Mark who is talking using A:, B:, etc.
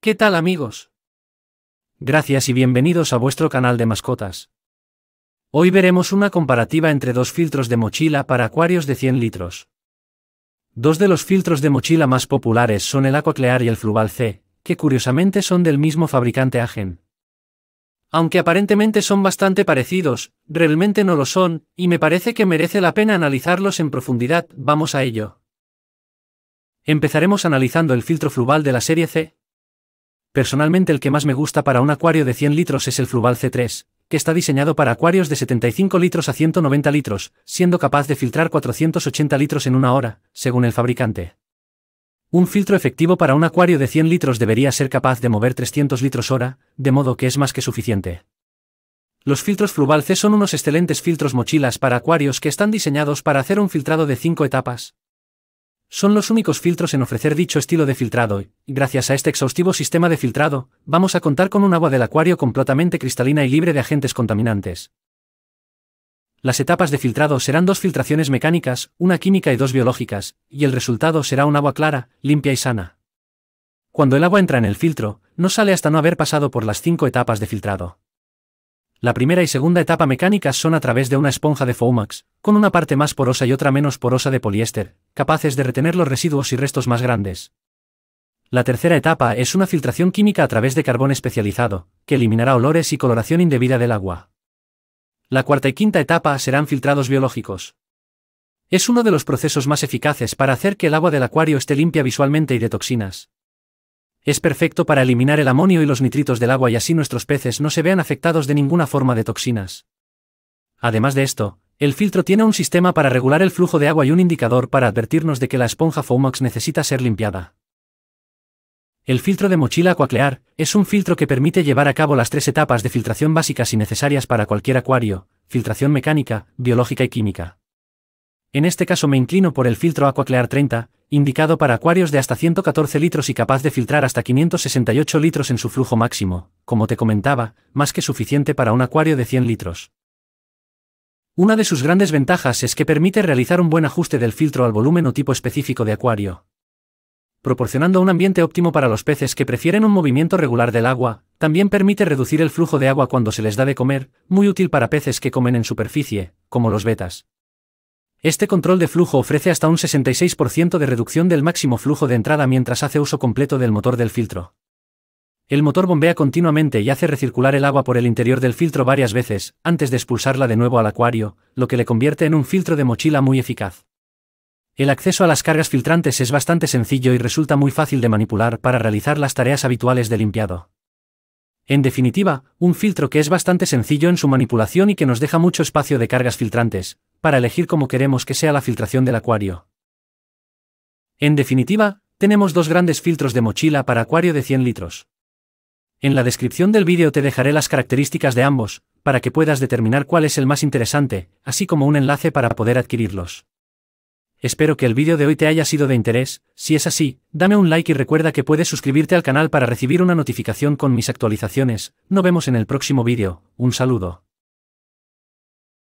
A: ¿Qué tal amigos? Gracias y bienvenidos a vuestro canal de mascotas. Hoy veremos una comparativa entre dos filtros de mochila para acuarios de 100 litros. Dos de los filtros de mochila más populares son el Aquaclear y el Fluval C, que curiosamente son del mismo fabricante Agen. Aunque aparentemente son bastante parecidos, realmente no lo son, y me parece que merece la pena analizarlos en profundidad, vamos a ello. Empezaremos analizando el filtro Fluval de la serie C, Personalmente el que más me gusta para un acuario de 100 litros es el Fluval C3, que está diseñado para acuarios de 75 litros a 190 litros, siendo capaz de filtrar 480 litros en una hora, según el fabricante. Un filtro efectivo para un acuario de 100 litros debería ser capaz de mover 300 litros hora, de modo que es más que suficiente. Los filtros Fluval C son unos excelentes filtros mochilas para acuarios que están diseñados para hacer un filtrado de 5 etapas, son los únicos filtros en ofrecer dicho estilo de filtrado y, gracias a este exhaustivo sistema de filtrado, vamos a contar con un agua del acuario completamente cristalina y libre de agentes contaminantes. Las etapas de filtrado serán dos filtraciones mecánicas, una química y dos biológicas, y el resultado será un agua clara, limpia y sana. Cuando el agua entra en el filtro, no sale hasta no haber pasado por las cinco etapas de filtrado. La primera y segunda etapa mecánicas son a través de una esponja de Foumax, con una parte más porosa y otra menos porosa de poliéster, capaces de retener los residuos y restos más grandes. La tercera etapa es una filtración química a través de carbón especializado, que eliminará olores y coloración indebida del agua. La cuarta y quinta etapa serán filtrados biológicos. Es uno de los procesos más eficaces para hacer que el agua del acuario esté limpia visualmente y de toxinas. Es perfecto para eliminar el amonio y los nitritos del agua y así nuestros peces no se vean afectados de ninguna forma de toxinas. Además de esto, el filtro tiene un sistema para regular el flujo de agua y un indicador para advertirnos de que la esponja FOMOX necesita ser limpiada. El filtro de mochila acuaclear es un filtro que permite llevar a cabo las tres etapas de filtración básicas y necesarias para cualquier acuario, filtración mecánica, biológica y química. En este caso me inclino por el filtro AquaClear 30, indicado para acuarios de hasta 114 litros y capaz de filtrar hasta 568 litros en su flujo máximo, como te comentaba, más que suficiente para un acuario de 100 litros. Una de sus grandes ventajas es que permite realizar un buen ajuste del filtro al volumen o tipo específico de acuario, proporcionando un ambiente óptimo para los peces que prefieren un movimiento regular del agua, también permite reducir el flujo de agua cuando se les da de comer, muy útil para peces que comen en superficie, como los betas. Este control de flujo ofrece hasta un 66% de reducción del máximo flujo de entrada mientras hace uso completo del motor del filtro. El motor bombea continuamente y hace recircular el agua por el interior del filtro varias veces, antes de expulsarla de nuevo al acuario, lo que le convierte en un filtro de mochila muy eficaz. El acceso a las cargas filtrantes es bastante sencillo y resulta muy fácil de manipular para realizar las tareas habituales de limpiado. En definitiva, un filtro que es bastante sencillo en su manipulación y que nos deja mucho espacio de cargas filtrantes, para elegir cómo queremos que sea la filtración del acuario. En definitiva, tenemos dos grandes filtros de mochila para acuario de 100 litros. En la descripción del vídeo te dejaré las características de ambos, para que puedas determinar cuál es el más interesante, así como un enlace para poder adquirirlos. Espero que el vídeo de hoy te haya sido de interés, si es así, dame un like y recuerda que puedes suscribirte al canal para recibir una notificación con mis actualizaciones, nos vemos en el próximo vídeo, un saludo.